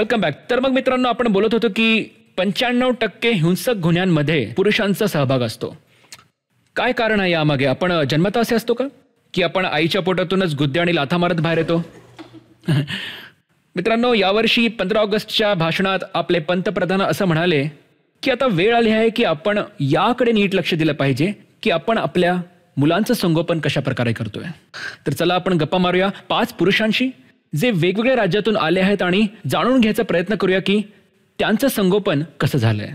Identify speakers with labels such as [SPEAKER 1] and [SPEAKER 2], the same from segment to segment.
[SPEAKER 1] Welcome back तर मग मित्रांनो आपण बोलत होतो की पंच्याण्णव टक्के हिंसक गुन्ह्यांमध्ये पुरुषांचा सहभाग असतो काय कारण आहे यामागे आपण जन्मता असे असतो का की आपण आईच्या पोटातूनच गुद्दे आणि लाथा मारत बाहेर येतो मित्रांनो यावर्षी पंधरा ऑगस्टच्या भाषणात आपले पंतप्रधान असं म्हणाले की आता वेळ आली आहे की आपण याकडे नीट लक्ष दिलं पाहिजे की आपण आपल्या मुलांचं संगोपन कशा प्रकारे करतोय तर चला आपण गप्पा मारूया पाच पुरुषांशी जे वेगवेगळ्या राज्यातून आले आहेत आणि जाणून घ्यायचा प्रयत्न करूया की त्यांचं संगोपन कसं झालंय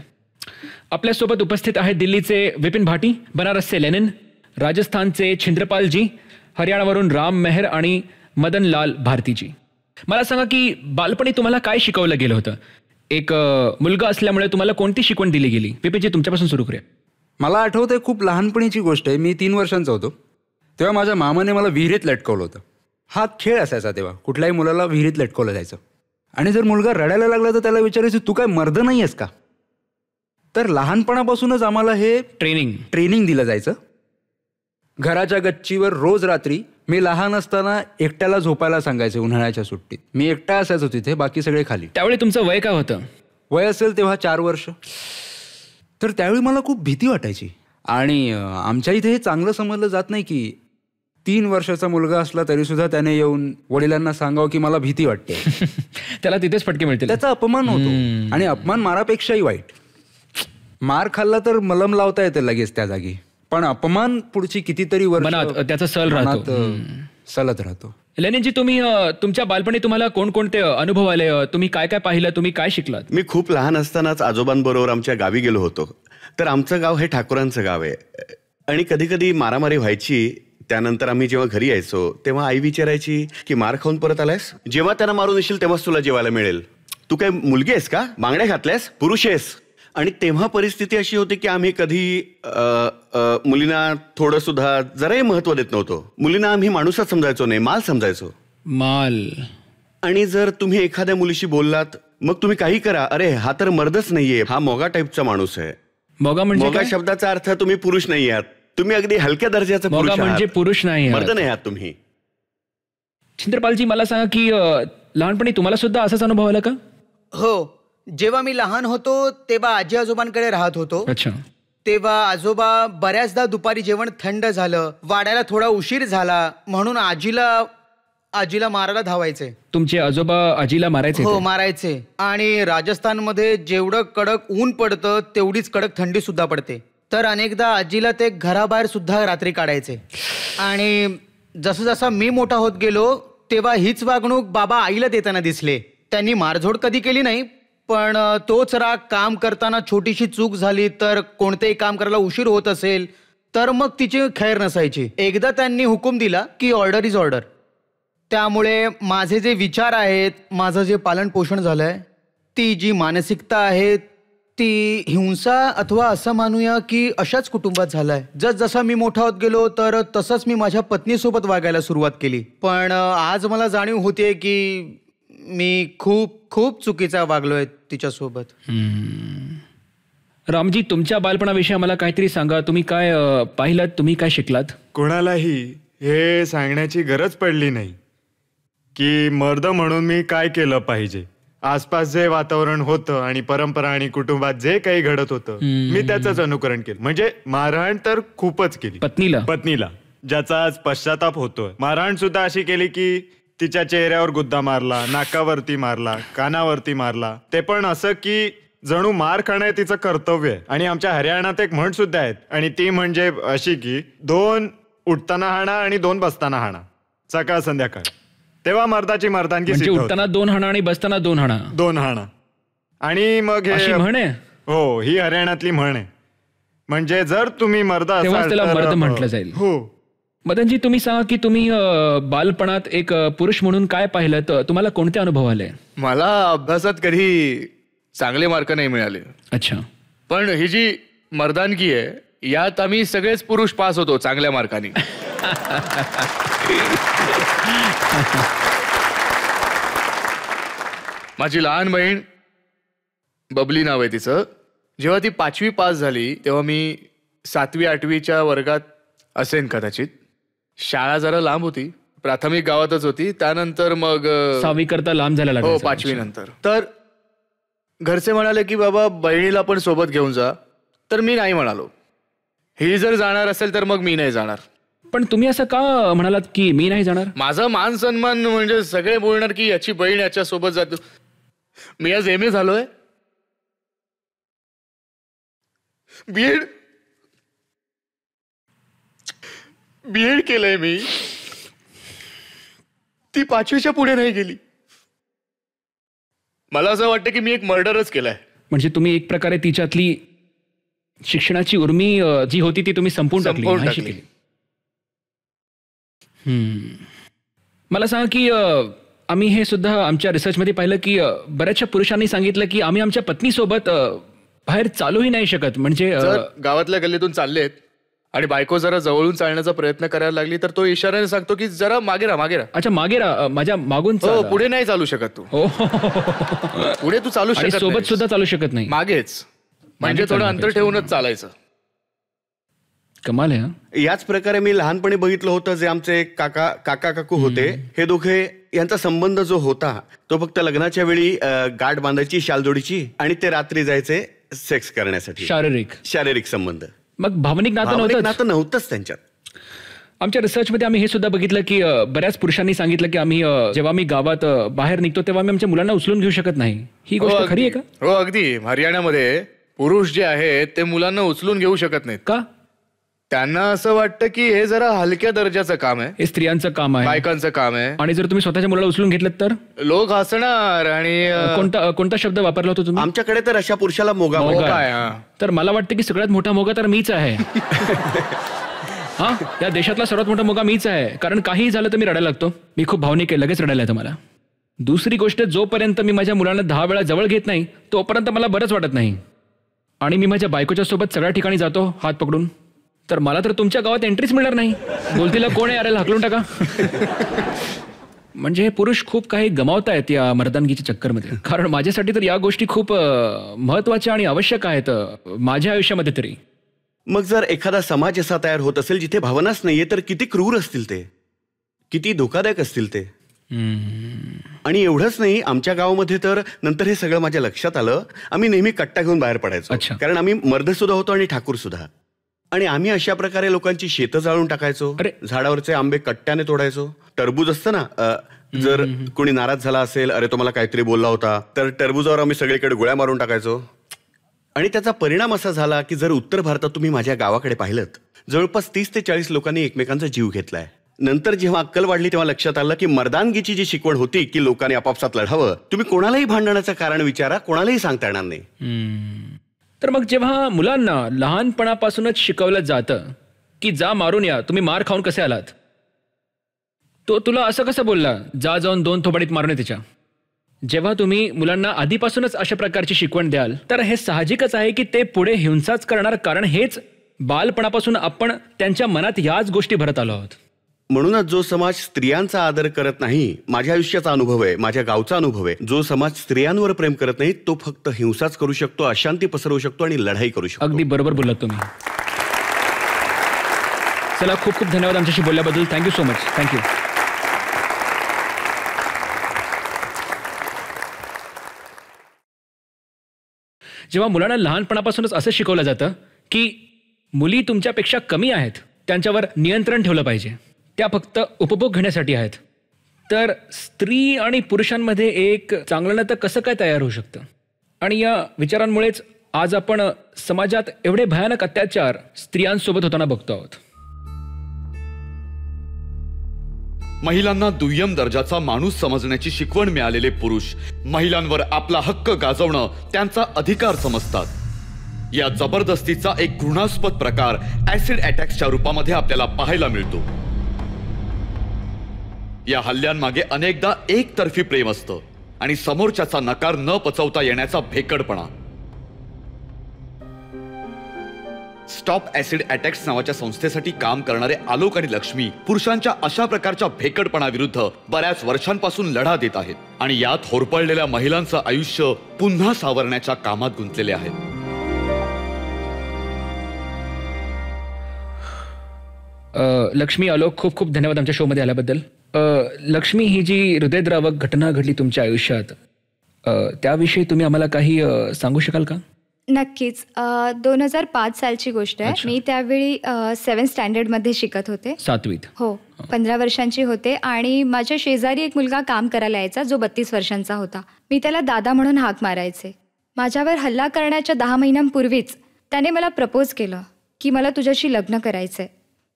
[SPEAKER 1] आपल्यासोबत उपस्थित आहेत दिल्लीचे विपिन भाटी बनारसचे लेनिन राजस्थानचे छिंद्रपालजी हरियाणावरून राम मेहर आणि मदनलाल भारतीजी मला सांगा की बालपणी तुम्हाला काय शिकवलं गेलं होतं एक मुलगा असल्यामुळे तुम्हाला कोणती शिकवण दिली गेली पिपेजी तुमच्यापासून सुरू करूया
[SPEAKER 2] मला आठवतंय खूप लहानपणीची गोष्ट आहे मी तीन वर्षांचा होतो तेव्हा माझ्या मामाने मला विहिरीत लटकवलं होतं हा खेळ असायचा तेव्हा कुठल्याही मुलाला विहिरीत लटकवलं जायचं आणि जर मुलगा रडायला लागला तर त्याला विचारायचं तू काय मर्द नाही आहेस का तर लहानपणापासूनच आम्हाला हे ट्रेनिंग ट्रेनिंग दिलं जायचं घराच्या गच्चीवर रोज रात्री मी लहान असताना एकट्याला झोपायला सांगायचे उन्हाळ्याच्या सुट्टीत मी एकटा असायचो तिथे बाकी सगळे खाली त्यावेळी तुमचं वय काय होतं वय असेल तेव्हा चार वर्ष तर त्यावेळी मला खूप भीती वाटायची आणि आमच्या इथे हे चांगलं समजलं जात नाही की तीन वर्षाचा मुलगा असला तरी सुद्धा त्याने येऊन वडिलांना सांगावं की मला भीती वाटते त्याला तिथेच फटके मिळते त्याचा अपमान होतो आणि अपमान मारापेक्षाही वाईट मार खाल्ला तर मलम लावता येते लगेच त्या जागी पण अपमान पुढची कितीतरी त्याचा सल राहतो सलत राहतो
[SPEAKER 1] लेनिनजी तुम्ही तुमच्या बालपणी तुम्हाला कोणकोणते अनुभव आले तुम्ही काय काय पाहिलं तुम्ही काय शिकलात
[SPEAKER 3] मी खूप लहान असतानाच आजोबांबरोबर आमच्या गावी गेलो होतो तर आमचं गाव हे ठाकुरांचं गाव आहे आणि कधी कधी मारामारी व्हायची त्यानंतर आम्ही जेव्हा घरी यायचो तेव्हा आई विचारायची की मार खाऊन परत आलायस जेव्हा त्यांना मारून येशील तेव्हाच तुला जेवायला मिळेल तू काय मुलगी आहेस का बांगड्या घातल्यास पुरुष आहेस आणि तेव्हा परिस्थिती अशी होती की आम्ही कधी मुलींना थोडं सुद्धा जराही महत्व देत नव्हतो मुलींना आम्ही माणूसच समजायचो नाही माल समजायचो माल आणि जर तुम्ही एखाद्या मुलीशी बोललात मग तुम्ही काही करा अरे हा तर मर्दच नाहीये हा मोगा टाईपचा माणूस आहे मोगा म्हणजे मोगा शब्दाचा अर्थ तुम्ही पुरुष नाही आहात तुम्ही अगदी हलक्या दर्जाचा म्हणजे पुरुष नाही मर्द नाही आहात तुम्ही
[SPEAKER 1] चिंद्रपालजी मला सांगा की लहानपणी तुम्हाला सुद्धा असाच अनुभव आला का
[SPEAKER 4] हो जेव्हा मी लहान होतो तेव्हा आजी आजोबांकडे राहत होतो अच्छा तेव्हा आजोबा बऱ्याचदा दुपारी जेवण थंड झालं वाड्याला थोडा उशीर झाला म्हणून आजीला आजीला मारायला धावायचे
[SPEAKER 1] तुमचे आजोबा आजीला मारायचे हो
[SPEAKER 4] मारायचे आणि राजस्थानमध्ये जेवढं कडक ऊन पडतं तेवढीच कडक थंडी सुद्धा पडते तर अनेकदा आजीला ते घराबाहेर सुद्धा रात्री काढायचे आणि जसं जसा मी मोठा होत गेलो तेव्हा हीच वागणूक बाबा आईला देताना दिसले त्यांनी मारझोड कधी केली नाही पण तोच राग काम करताना छोटीशी चूक झाली तर कोणतेही काम करायला उशीर होत असेल तर मग तिची खैर नसायची एकदा त्यांनी हुकूम दिला की ऑर्डर इज ऑर्डर त्यामुळे माझे जे विचार आहेत माझं जे पालनपोषण पोषण झालंय ती जी मानसिकता आहे ती हिंसा अथवा असं मानूया की अशाच कुटुंबात झालाय जस जसा मी मोठा होत गेलो तर तसंच मी माझ्या पत्नीसोबत वागायला सुरुवात केली पण आज मला जाणीव होते की मी खूप खूप
[SPEAKER 1] चुकीचा वागलोय तिच्यासोबत रामजी तुमच्या बालपणाविषयी मला काहीतरी सांगा तुम्ही काय पाहिलात तुम्ही काय शिकलात कोणालाही हे सांगण्याची गरज पडली नाही
[SPEAKER 5] की मर्द म्हणून मी काय केलं पाहिजे आसपास जे वातावरण होतं आणि परंपरा आणि कुटुंबात जे काही घडत होतं मी त्याच अनुकरण केलं म्हणजे मारहाण तर खूपच केली पत्नीला पत्नीला ज्याचा आज पश्चाताप होतोय मारहाण सुद्धा अशी केली की तिच्या चेहऱ्यावर गुद्दा मारला नाकावरती मारला कानावरती मारला ते पण असं की जणू मार खाणं तिचं कर्तव्य आहे आणि आमच्या हरियाणात एक म्हण सुद्धा आहेत आणि ती म्हणजे अशी की दोन उठताना हाणा आणि दोन बसताना हाणा सकाळ संध्याकाळ तेव्हा मर्दाची मर्दानगी म्हणजे उठताना
[SPEAKER 1] दोन हाणा आणि बसताना दोन हाणा
[SPEAKER 5] दोन हाणा आणि मग हे म्हणे हो ही हरियाणातली म्हण आहे
[SPEAKER 1] म्हणजे जर तुम्ही
[SPEAKER 5] मर्दा त्याला मर्द हो. म्हटलं जाईल हो
[SPEAKER 1] मदनजी तुम्ही सांगा की तुम्ही बालपणात एक पुरुष म्हणून काय पाहिलं तर तुम्हाला कोणते अनुभव आले मला अभ्यासात
[SPEAKER 5] कधी चांगले मार्क नाही मिळाले अच्छा पण ही जी मर्दानकी आहे यात आम्ही सगळेच पुरुष पास होतो चांगल्या मार्काने माझी लहान बहीण बबली नाव आहे तिचं जेव्हा ती पाचवी पास झाली तेव्हा मी सातवी आठवीच्या वर्गात असेन कदाचित शाळा जरा लांब होती प्राथमिक गावातच होती त्यानंतर मग सहावी
[SPEAKER 1] करता लांब झाला हो पाचवी नंतर
[SPEAKER 5] तर घरचे म्हणाले की बाबा बहिणीला पण सोबत घेऊन जा तर मी नाही म्हणालो ही जर जाणार असेल तर मग मी नाही जाणार पण तुम्ही असं का म्हणालात की मी नाही जाणार माझं मान सन्मान म्हणजे सगळे बोलणार की याची बहीण याच्या सोबत जातो मी आज एम ए झालोय बीएड बीएड केलंय मी ती पाचवीच्या पुढे नाही गेली मला असं वाटतं की मी एक मर्डरच केलाय
[SPEAKER 1] म्हणजे तुम्ही एक प्रकारे तिच्यातली शिक्षणाची उर्मी जी होती ती तुम्ही संपूर्ण टाकली मला सांगा की आम्ही हे सुद्धा आमच्या रिसर्चमध्ये पाहिलं की बऱ्याचशा पुरुषांनी सांगितलं की आम्ही आमच्या पत्नीसोबत बाहेर चालूही नाही शकत म्हणजे
[SPEAKER 5] गावातल्या गल्लीतून चाललेत आणि बायको जरा जवळून चालण्याचा प्रयत्न करायला लागली तर तो इशाऱ्याने सांगतो की जरा
[SPEAKER 1] मागे राहा मागे राहा अच्छा मागे राहा माझ्या मागून हो, पुढे नाही चालू शकत तू हो. पुढे तू चालू शकत सोबत सुद्धा चालू शकत नाही मागेच म्हणजे थोडं अंतर ठेवूनच चालायचं कमाल आहे
[SPEAKER 3] याच प्रकारे मी लहानपणी बघितलं होतं जे आमचे काका काका काकू होते हे दोघे यांचा संबंध जो होता तो फक्त लग्नाच्या वेळी गाठ बांधायची शालजोडीची आणि ते रात्री जायचे सेक्स करण्यासाठी शारीरिक शारीरिक संबंध
[SPEAKER 1] मग भावनिक नातं नातं नव्हतंच त्यांच्यात आमच्या रिसर्च मध्ये आम्ही हे सुद्धा बघितलं की बऱ्याच पुरुषांनी सांगितलं की आम्ही जेव्हा मी गावात बाहेर निघतो तेव्हा मी आमच्या मुलांना उचलून घेऊ शकत नाही ही गोष्ट हो, खरी आहे का
[SPEAKER 5] हो अगदी हरियाणामध्ये पुरुष जे आहेत ते मुलांना उचलून घेऊ शकत नाहीत का त्यांना असं वाटतं की हे जरा हलक्या दर्जाचं काम आहे हे स्त्रियांचं काम
[SPEAKER 1] आहे बायकांचं काम आहे आणि जर तुम्ही स्वतःच्या मुलाला उचलून घेतलं तर लोक हसणार आणि कोणता कोणता शब्द वापरला होता तुम्ही आमच्याकडे तर अशा पुरुषाला मोगा मोगा. आहे तर मला वाटतं की सगळ्यात मोठा मोगा तर मीच आहे हा या देशातला सर्वात मोठा मोगा मीच आहे कारण काहीही झालं तर मी रडायला लागतो मी खूप भावनिक आहे लगेच रडायला येतं मला दुसरी गोष्ट जोपर्यंत मी माझ्या मुलांना दहा वेळा जवळ घेत नाही तोपर्यंत मला बरंच वाटत नाही आणि मी माझ्या बायकोच्या सोबत सगळ्या ठिकाणी जातो हात पकडून तर मला तर तुमच्या गावात एंट्रीच मिळणार नाही बोलतीला कोण आहे अरे हाकलून टाका म्हणजे हे पुरुष खूप काही गमावतायत या मर्दानगीच्या चक्करमध्ये कारण माझ्यासाठी तर या गोष्टी खूप महत्वाच्या आणि आवश्यक आहेत माझ्या आयुष्यामध्ये तरी
[SPEAKER 3] मग जर एखादा समाज असा तयार होत असेल जिथे भावनाच नाहीये तर किती क्रूर असतील ते किती धोकादायक असतील ते आणि एवढंच नाही आमच्या गावामध्ये तर नंतर हे सगळं माझ्या लक्षात आलं आम्ही नेहमी कट्टा घेऊन बाहेर पडायचो कारण आम्ही मर्द सुद्धा होतो आणि ठाकूर सुद्धा आणि आम्ही अशा प्रकारे लोकांची शेतं जाळून टाकायचो अरे झाडावरचे आंबे कट्ट्याने तोडायचो टरबूज असतं ना जर कोणी नाराज झाला असेल अरे तो मला काहीतरी बोलला होता तर टरबूजावर आम्ही सगळीकडे गोळ्या मारून टाकायचो आणि त्याचा परिणाम असा झाला की जर उत्तर भारतात तुम्ही माझ्या गावाकडे पाहिलं जवळपास तीस ते चाळीस लोकांनी एकमेकांचा जीव घेतलाय नंतर जेव्हा अक्कल वाढली तेव्हा लक्षात आलं की मर्दानगीची जी शिकवण होती की लोकांनी आपापसात लढावं तुम्ही कोणालाही भांडण्याचं कारण विचारा
[SPEAKER 1] कोणालाही सांगता येणार नाही तर मग जेव्हा मुलांना लहानपणापासूनच शिकवलं जातं की जा मारून या तुम्ही मार खाऊन कसे आलात तो तुला असं कसं बोलला जा जाऊन दोन थोबाडीत मारून तिच्या जेव्हा तुम्ही मुलांना आधीपासूनच अशा प्रकारची शिकवण द्याल तर हे साहजिकच आहे की ते पुढे हिंसाच करणार कारण हेच बालपणापासून आपण त्यांच्या मनात याच गोष्टी भरत आलो आहोत
[SPEAKER 3] म्हणूनच जो समाज स्त्रियांचा आदर करत नाही माझ्या आयुष्याचा अनुभव आहे माझ्या गावचा अनुभव आहे जो समाज स्त्रियांवर प्रेम करत नाही तो फक्त हिंसाच करू शकतो अशांती पसरवू शकतो आणि लढाई करू शकतो अगदी बरोबर बोललात तुम्ही
[SPEAKER 1] चला खूप खूप धन्यवाद आमच्याशी बोलल्याबद्दल थँक्यू सो मच थँक्यू जेव्हा मुलांना लहानपणापासूनच असं शिकवलं जातं की मुली तुमच्यापेक्षा कमी आहेत त्यांच्यावर नियंत्रण ठेवलं पाहिजे त्या फक्त उपभोग घेण्यासाठी आहेत तर स्त्री आणि पुरुषांमध्ये एक चांगलं नातं कसं काय तयार होऊ शकतं आणि या विचारांमुळेच आज आपण समाजात एवढे भयानक अत्याचार स्त्रियांसोबत होताना बघतो आहोत
[SPEAKER 3] महिलांना दुय्यम दर्जाचा माणूस समजण्याची शिकवण मिळालेले पुरुष महिलांवर आपला हक्क गाजवणं त्यांचा अधिकार समजतात या जबरदस्तीचा एक घृणास्पद प्रकार ऍसिड अटॅक्सच्या रूपामध्ये आपल्याला पाहायला मिळतो या हल्ल्यांमागे अनेकदा एकतर्फी प्रेम असतं आणि समोरच्याचा नकार न पचवता येण्याचा भेकडपणा स्टॉप ऍसिड अटॅक्स नावाच्या संस्थेसाठी काम करणारे आलोक आणि लक्ष्मी पुरुषांच्या अशा प्रकारच्या भेकडपणा विरुद्ध बऱ्याच वर्षांपासून लढा देत आहेत आणि यात होरपळलेल्या महिलांचं आयुष्य पुन्हा सावरण्याच्या कामात गुंतलेले आहेत
[SPEAKER 1] लक्ष्मी आलोक खूप खूप धन्यवाद आमच्या शोमध्ये आल्याबद्दल लक्ष्मी ही जी हृदयद्रावक घटना घडली तुमच्या आयुष्यात त्याविषयी तुम्ही आम्हाला काही सांगू शकाल का
[SPEAKER 6] नक्कीच दोन हजार पाच सालची गोष्ट आहे मी त्यावेळी सेवन मध्ये शिकत होते सातवीत हो पंधरा वर्षांची होते आणि माझ्या शेजारी एक मुलगा काम करायला यायचा जो बत्तीस वर्षांचा होता मी त्याला दादा म्हणून हाक मारायचे माझ्यावर हल्ला करण्याच्या दहा महिन्यांपूर्वीच त्याने मला प्रपोज केलं की मला तुझ्याशी लग्न करायचंय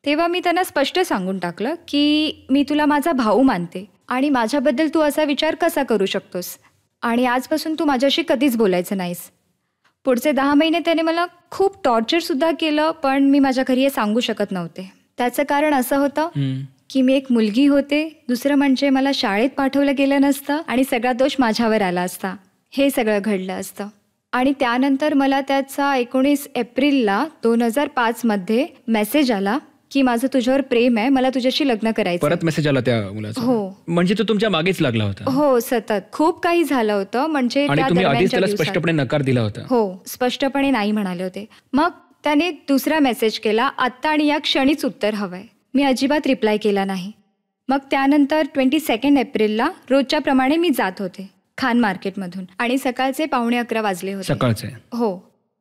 [SPEAKER 6] तेव्हा मी त्यांना स्पष्ट सांगून टाकलं की मी तुला माझा भाऊ मानते आणि माझ्याबद्दल तू असा विचार कसा करू शकतोस आणि आजपासून तू माझ्याशी कधीच बोलायचं नाहीस पुढचे दहा महिने त्याने मला खूप टॉर्चरसुद्धा केलं पण मी माझ्या घरी हे सांगू शकत नव्हते त्याचं कारण असं होतं की मी एक मुलगी होते दुसरं म्हणजे मला शाळेत पाठवलं गेलं नसतं आणि सगळा दोष माझ्यावर आला असता हे सगळं घडलं असतं आणि त्यानंतर मला त्याचा एकोणीस एप्रिलला दोन हजार पाचमध्ये मेसेज आला की माझं तुझ्यावर प्रेम आहे मला तुझ्याशी लग्न करायचं परत
[SPEAKER 1] मेसेज आला त्या मुलाचा हो म्हणजे तो तुमच्या मागेच लागला होता
[SPEAKER 6] हो सतत खूप काही झालं होतं म्हणजे त्याला स्पष्टपणे
[SPEAKER 1] नकार दिला होता
[SPEAKER 6] हो स्पष्टपणे नाही म्हणाले होते मग त्याने दुसरा मेसेज केला आत्ता आणि या क्षणीच उत्तर हवंय मी अजिबात रिप्लाय केला नाही मग त्यानंतर ट्वेंटी सेकंड एप्रिलला रोजच्या प्रमाणे मी जात होते खान मार्केटमधून आणि सकाळचे पावणे अकरा वाजले होते सकाळचे हो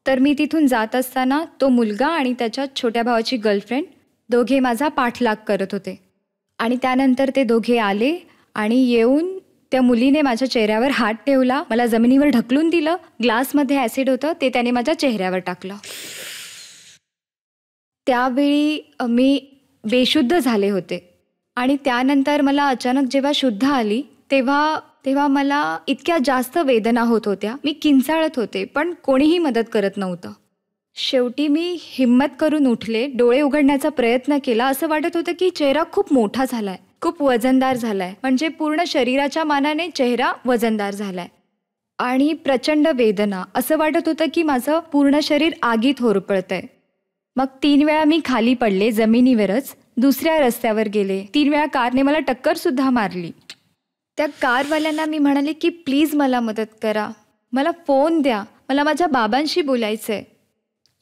[SPEAKER 6] तर मी तिथून जात असताना तो मुलगा आणि त्याच्या छोट्या भावाची गर्लफ्रेंड दोघे माझा पाठलाग करत होते आणि त्यानंतर ते दोघे आले आणि येऊन त्या मुलीने माझ्या चेहऱ्यावर हात ठेवला मला जमिनीवर ढकलून दिलं ग्लासमध्ये ॲसिड होतं ते त्याने माझ्या चेहऱ्यावर टाकलं त्यावेळी मी बेशुद्ध झाले होते आणि त्यानंतर मला अचानक जेव्हा शुद्ध आली तेव्हा तेव्हा मला इतक्या जास्त वेदना होत होत्या मी किंचाळत होते पण कोणीही मदत करत नव्हतं शेवटी मी हिम्मत करून उठले डोळे उघडण्याचा प्रयत्न केला असं वाटत होतं की चेहरा खूप मोठा झालाय खूप वजनदार झालाय म्हणजे पूर्ण शरीराच्या मानाने चेहरा वजनदार झालाय आणि प्रचंड वेदना असं वाटत होतं की माझं पूर्ण शरीर आगीत होरपळतंय मग तीन वेळा मी खाली पडले जमिनीवरच दुसऱ्या रस्त्यावर गेले तीन वेळा कारने मला टक्कर सुद्धा मारली त्या कारवाल्यांना मी म्हणाले की प्लीज मला मदत करा मला फोन द्या मला माझ्या बाबांशी बोलायचं आहे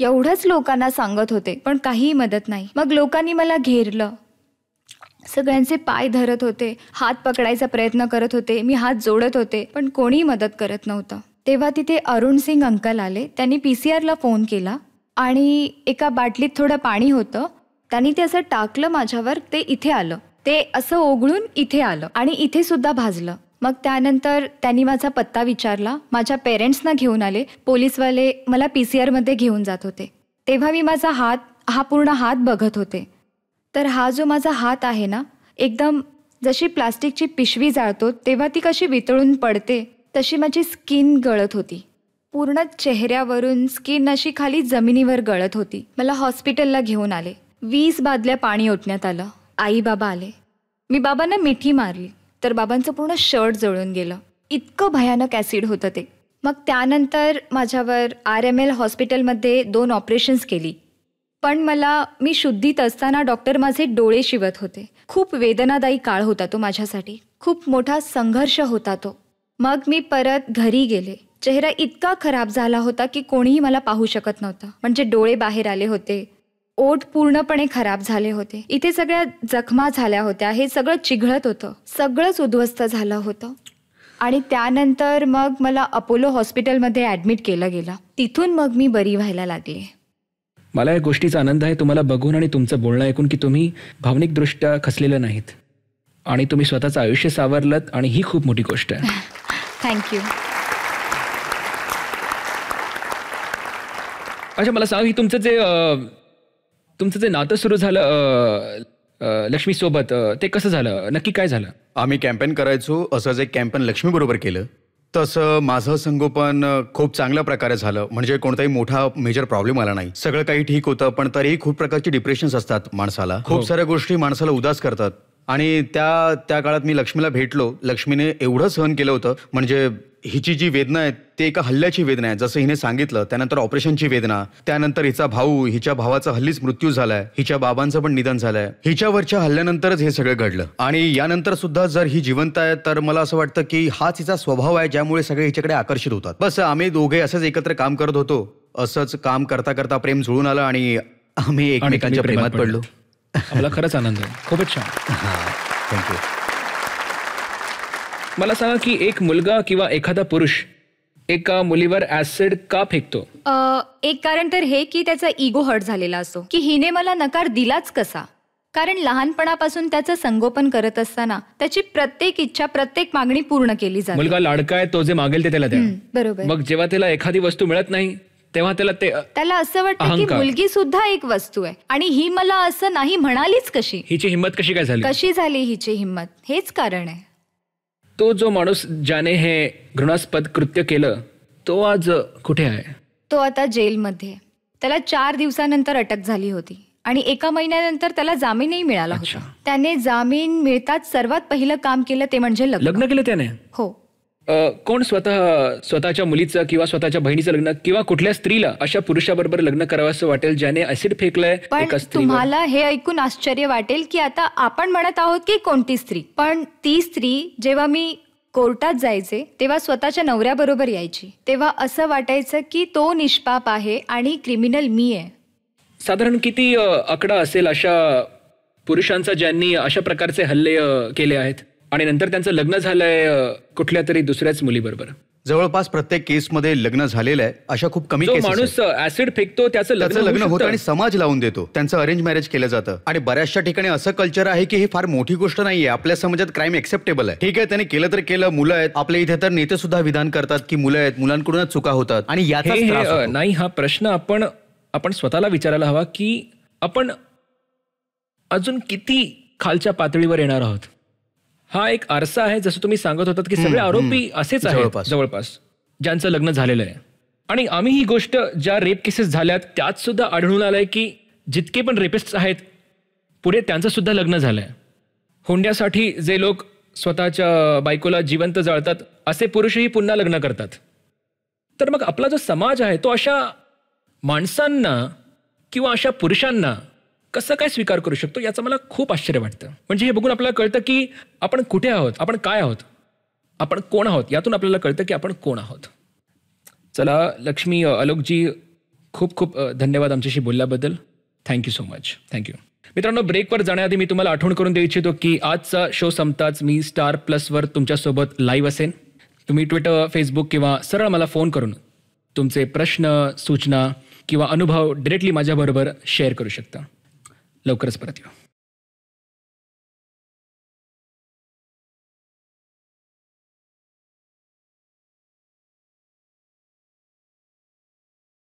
[SPEAKER 6] एवढंच लोकांना सांगत होते पण काहीही मदत नाही मग लोकांनी मला घेरलं सगळ्यांचे पाय धरत होते हात पकडायचा प्रयत्न करत होते मी हात जोडत होते पण कोणीही मदत करत नव्हतं तेव्हा तिथे अरुण सिंग अंकल आले त्यांनी पी सी आरला फोन केला आणि एका बाटलीत थोडं पाणी होतं त्यांनी ते असं टाकलं माझ्यावर ते इथे आलं ते असं ओघळून इथे आलं आणि इथे सुद्धा भाजलं मग त्यानंतर त्यांनी माझा पत्ता विचारला माझ्या पेरेंट्सना घेऊन आले पोलीसवाले मला पी सी आरमध्ये घेऊन जात होते तेव्हा मी माझा हात हा पूर्ण हात बघत होते तर हा जो माझा हात आहे ना एकदम जशी प्लास्टिकची पिशवी जाळतो तेव्हा ती कशी वितळून पडते तशी माझी स्किन गळत होती पूर्ण चेहऱ्यावरून स्किन अशी खाली जमिनीवर गळत होती मला हॉस्पिटलला घेऊन आले वीस बादल्या पाणी ओतण्यात आलं आई बाबा आले मी बाबांना मिठी मारली तर बाबांचं पूर्ण शर्ट जळून गेलं इतकं भयानक ॲसिड होतं ते मग त्यानंतर माझ्यावर आर एम एल हॉस्पिटलमध्ये दोन ऑपरेशन्स केली पण मला मी शुद्धीत असताना डॉक्टर माझे डोळे शिवत होते खूप वेदनादायी काळ होता तो माझ्यासाठी खूप मोठा संघर्ष होता तो मग मी परत घरी गेले चेहरा इतका खराब झाला होता की कोणीही मला पाहू शकत नव्हता म्हणजे डोळे बाहेर आले होते ओठ पूर्णपणे खराब झाले होते इथे सगळ्या जखमा झाल्या होत्या हे सगळं चिघळत होतं सगळंच उद्ध्वस्त झालं होतं आणि त्यानंतर मग मला अपोलो हॉस्पिटलमध्ये ऍडमिट केलं गेलं तिथून मग मी बरी व्हायला लागले
[SPEAKER 1] मला या गोष्टीचा आनंद आहे तुम्हाला बघून आणि तुमचं बोलणं ऐकून की तुम्ही भावनिकदृष्ट्या खसलेलं नाहीत आणि तुम्ही स्वतःचं आयुष्य सावरलत आणि ही खूप मोठी गोष्ट आहे थँक्यू अच्छा मला सांग ही तुमचं जे तुमचं जे नातं सुरू झालं लक्ष्मीसोबत ते कसं झालं नक्की काय झालं आम्ही कॅम्पेन करायचो असंच एक कॅम्पेन लक्ष्मीबरोबर केलं
[SPEAKER 4] तसं माझं संगोपन खूप चांगल्या प्रकारे झालं म्हणजे कोणताही मोठा मेजर प्रॉब्लेम आला नाही सगळं काही ठीक होतं पण तरीही खूप प्रकारची डिप्रेशन्स असतात माणसाला हो. खूप साऱ्या गोष्टी माणसाला उदास करतात आणि त्या त्या काळात मी लक्ष्मीला भेटलो लक्ष्मीने एवढं सहन केलं होतं म्हणजे हिची जी वेदना आहे ते एका हल्ल्याची वेदना आहे जसं हिने सांगितलं त्यानंतर ऑपरेशनची वेदना त्यानंतर हिचा भाऊ हिच्या भावाचा हल्लीच मृत्यू झालाय हिच्या बाबांचं पण निधन झालंय हिच्यावरच्या हल्ल्यानंतरच हे सगळं घडलं आणि यानंतर सुद्धा जर ही जिवंत आहे तर मला असं वाटतं की हाच हिचा स्वभाव आहे ज्यामुळे सगळे हिच्याकडे आकर्षित होतात बस आम्ही दोघे असंच एकत्र काम करत होतो असंच काम करता करता प्रेम जुळून आलं आणि
[SPEAKER 1] आम्ही एकमेकांच्या प्रेमात पडलो मला खरंच आनंद आहे खूपच छान थँक्यू मला सांगा की एक मुलगा किंवा एखादा पुरुष एका मुलीवर ऍसिड का फेकतो
[SPEAKER 6] एक कारण तर हे की त्याचा इगो हर्ट झालेला असो की हिने मला नकार दिलाच कसा कारण लहानपणापासून त्याचं संगोपन करत असताना त्याची प्रत्येक इच्छा प्रत्येक मागणी पूर्ण केली जाते मुलगा
[SPEAKER 1] लाडका आहे तो जे मागेल ते त्याला बरोबर मग जेव्हा त्याला एखादी वस्तू मिळत नाही तेव्हा त्याला ते
[SPEAKER 6] त्याला असं वाटतं की मुलगी सुद्धा एक वस्तू आहे आणि ही मला असं नाही म्हणालीच कशी
[SPEAKER 1] हिची हिंमत कशी काय झाली
[SPEAKER 6] कशी झाली हिची हिंमत हेच कारण आहे
[SPEAKER 1] तो जो माणूस ज्याने हे घृणास्पद कृत्य केलं तो आज कुठे आहे
[SPEAKER 6] तो आता जेलमध्ये त्याला चार दिवसानंतर अटक झाली होती आणि एका महिन्यानंतर त्याला जामीनही मिळाला होता त्याने जामीन मिळताच सर्वात पहिलं काम केलं ते म्हणजे लग्न केलं त्याने हो
[SPEAKER 1] कोण स्वतः स्वतःच्या मुलीचं किंवा स्वतःच्या बहिणीचं लग्न किंवा कुठल्या स्त्रीला अशा पुरुषाबरोबर लग्न करावं असं वाटेल ज्याने ऍसिड फेकलंय पण तुम्हाला
[SPEAKER 6] हे ऐकून आश्चर्य वाटेल की आता आपण म्हणत आहोत की कोणती स्त्री पण ती स्त्री जेव्हा मी कोर्टात जायचे तेव्हा स्वतःच्या नवऱ्याबरोबर यायची तेव्हा असं वाटायचं की तो निष्पाप आहे आणि क्रिमिनल मी आहे
[SPEAKER 1] साधारण किती आकडा असेल अशा पुरुषांचा ज्यांनी अशा प्रकारचे हल्ले केले आहेत आणि नंतर त्यांचं लग्न झालंय कुठल्या तरी दुसऱ्याच मुलीबरोबर जवळपास प्रत्येक
[SPEAKER 4] केसमध्ये लग्न झालेलं आहे अशा खूप कमी माणूस
[SPEAKER 1] ऍसिड फेकतो त्याचं लग्न लग्न होतं आणि
[SPEAKER 4] समाज लावून देतो त्यांचं अरेंज मॅरेज केलं जातं आणि बऱ्याचशा ठिकाणी असं कल्चर आहे की ही फार मोठी गोष्ट नाहीये आपल्या समाजात क्राईम एक्सेप्टेबल आहे ठीक आहे त्यांनी केलं तर केलं मुलं आहेत आपल्या इथे तर नेते सुद्धा विधान करतात की मुलं आहेत
[SPEAKER 1] मुलांकडूनच चुका होतात आणि याचा नाही हा प्रश्न आपण आपण स्वतःला विचारायला हवा की आपण अजून किती खालच्या पातळीवर येणार आहोत हा एक आरसा आहे जसं तुम्ही सांगत होतात की सगळे आरोपी असेच आहेत जवळपास ज्यांचं लग्न झालेलं आहे आणि आम्ही ही गोष्ट ज्या रेप केसेस झाल्यात त्यात सुद्धा आढळून आलंय की जितके पण रेपिस्ट आहेत पुढे त्यांचं सुद्धा लग्न झालंय होंड्यासाठी जे लोक स्वतःच्या बायकोला जिवंत जाळतात असे पुरुषही पुन्हा लग्न करतात तर मग आपला जो समाज आहे तो अशा माणसांना किंवा अशा पुरुषांना कसं काय स्वीकार करू शकतो याचं मला खूप आश्चर्य वाटतं म्हणजे हे बघून आपल्याला कळतं की आपण कुठे आहोत आपण काय आहोत आपण कोण आहोत यातून आपल्याला कळतं की आपण कोण आहोत चला लक्ष्मी अलोकजी खूप खूप धन्यवाद आमच्याशी बोलल्याबद्दल थँक्यू सो मच थँक्यू मित्रांनो ब्रेकवर जाण्याआधी मी तुम्हाला आठवण करून देऊ इच्छितो की आजचा शो संपताच मी स्टार प्लसवर तुमच्यासोबत लाईव्ह असेन तुम्ही ट्विटर फेसबुक किंवा सरळ मला फोन करून तुमचे प्रश्न सूचना किंवा अनुभव डिरेक्टली माझ्याबरोबर शेअर करू शकता para ti.